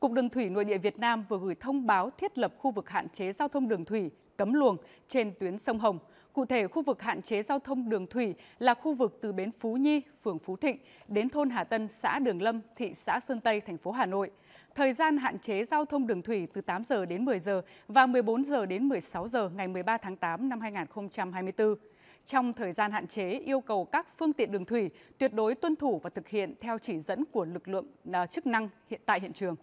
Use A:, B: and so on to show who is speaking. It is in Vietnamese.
A: Cục Đường thủy Nội địa Việt Nam vừa gửi thông báo thiết lập khu vực hạn chế giao thông đường thủy, cấm luồng trên tuyến sông Hồng. Cụ thể, khu vực hạn chế giao thông đường thủy là khu vực từ bến Phú Nhi, phường Phú Thịnh đến thôn Hà Tân, xã Đường Lâm, thị xã Sơn Tây, thành phố Hà Nội. Thời gian hạn chế giao thông đường thủy từ 8 giờ đến 10 giờ và 14 giờ đến 16 giờ ngày 13 tháng 8 năm 2024. Trong thời gian hạn chế, yêu cầu các phương tiện đường thủy tuyệt đối tuân thủ và thực hiện theo chỉ dẫn của lực lượng à, chức năng hiện tại hiện trường.